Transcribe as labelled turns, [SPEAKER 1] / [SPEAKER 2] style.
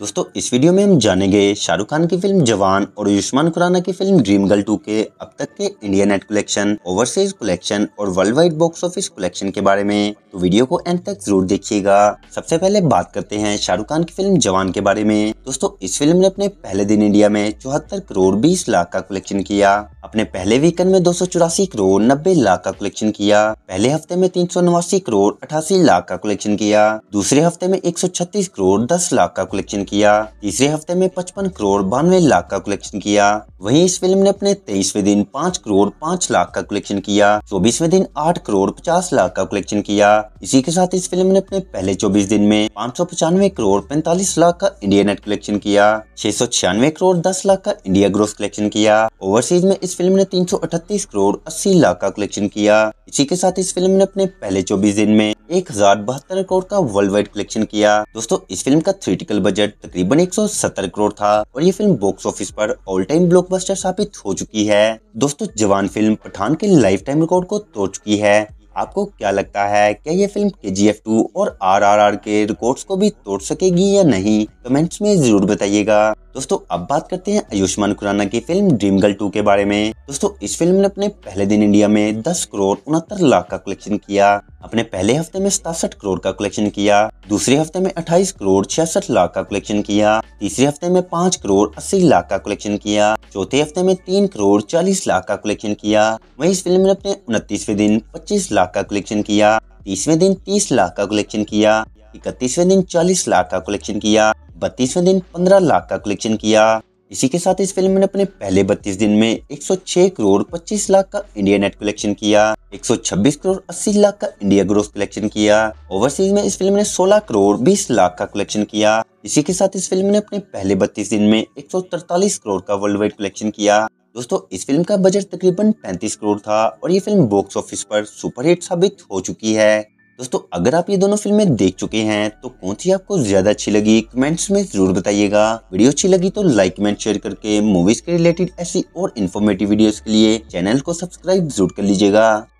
[SPEAKER 1] दोस्तों इस वीडियो में हम जानेंगे शाहरुख खान की फिल्म जवान और आयुष्मान खुराना की फिल्म ड्रीम गर्ल 2 के अब तक के India net collection overseas collection और world wide box office collection के बारे में तो वीडियो को एंड तक जरूर देखिएगा सबसे पहले बात करते हैं शाहरुख खान की फिल्म जवान के बारे में दोस्तों इस फिल्म ने अपने पहले दिन इंडिया में चौहत्तर करोड़ बीस लाख का कलेक्शन किया अपने पहले वीकेंड में दो करोड़ नब्बे लाख का कलेक्शन किया पहले हफ्ते में तीन करोड़ अठासी लाख का कलेक्शन किया दूसरे हफ्ते में एक करोड़ दस लाख का कलेक्शन किया तीसरे हफ्ते में पचपन करोड़ बानवे लाख का कलेक्शन किया वहीं इस फिल्म ने अपने तेईसवे दिन पाँच करोड़ पाँच लाख का कलेक्शन किया चौबीसवें दिन आठ करोड़ पचास लाख का कलेक्शन किया इसी के साथ इस फिल्म ने अपने पहले चौबीस दिन में पाँच सौ पचानवे करोड़ पैंतालीस लाख का इंडिया नेट कलेक्शन किया छह सौ छियानवे करोड़ दस लाख का इंडिया ग्रोथ कलेक्शन किया ओवरसीज में इस फिल्म ने तीन सौ अठतीस करोड़ अस्सी लाख का कलेक्शन किया इसी के साथ इस फिल्म ने अपने पहले चौबीस दिन में एक हजार बहत्तर करोड़ का वर्ल्ड वाइड कलेक्शन किया दोस्तों इस फिल्म का थ्रिटिकल बजट तकरीबन 170 करोड़ था और ये फिल्म बॉक्स ऑफिस पर ऑल टाइम ब्लॉकबस्टर साबित हो चुकी है दोस्तों जवान फिल्म पठान के लाइफ टाइम रिकॉर्ड को तोड़ चुकी है आपको क्या लगता है क्या ये फिल्म के जी एफ टू और आर आर आर के रिकॉर्ड को भी तोड़ सकेगी या नहीं कमेंट्स में जरूर बताइएगा दोस्तों अब बात करते हैं आयुष्मान खुराना की फिल्म ड्रीम गर्ल टू के बारे में दोस्तों इस फिल्म ने अपने पहले दिन इंडिया में 10 करोड़ उनहत्तर लाख का कलेक्शन किया अपने पहले हफ्ते में सतासठ करोड़ का कलेक्शन किया दूसरे हफ्ते में 28 करोड़ छियासठ लाख का कलेक्शन किया तीसरे हफ्ते में पाँच करोड़ अस्सी लाख का कलेक्शन किया चौथे हफ्ते में तीन करोड़ चालीस लाख का कलेक्शन किया वही इस फिल्म ने अपने उनतीसवे दिन पच्चीस लाख का कलेक्शन किया तीसवें दिन 30 लाख का कलेक्शन किया इकतीसवें दिन 40 लाख का कलेक्शन किया बत्तीसवें दिन 15 लाख का कलेक्शन किया इसी के साथ इस फिल्म ने अपने पहले 32 दिन में 106 करोड़ 25 लाख का इंडिया नेट कलेक्शन किया 126 करोड़ 80 लाख का इंडिया ग्रोस कलेक्शन किया ओवरसीज में इस फिल्म ने 16 करोड़ 20 लाख का कलेक्शन किया इसी के साथ इस फिल्म ने अपने पहले 32 दिन में 143 करोड़ का वर्ल्ड वाइड कलेक्शन किया दोस्तों इस फिल्म का बजट तकरीबन पैंतीस करोड़ था और ये फिल्म बॉक्स ऑफिस पर सुपरहिट साबित हो चुकी है दोस्तों अगर आप ये दोनों फिल्में देख चुके हैं तो कौन सी आपको ज्यादा अच्छी लगी कमेंट्स में जरूर बताइएगा वीडियो अच्छी लगी तो लाइक कमेंट शेयर करके मूवीज के रिलेटेड ऐसी और इन्फॉर्मेटिव वीडियोस के लिए चैनल को सब्सक्राइब जरूर कर लीजिएगा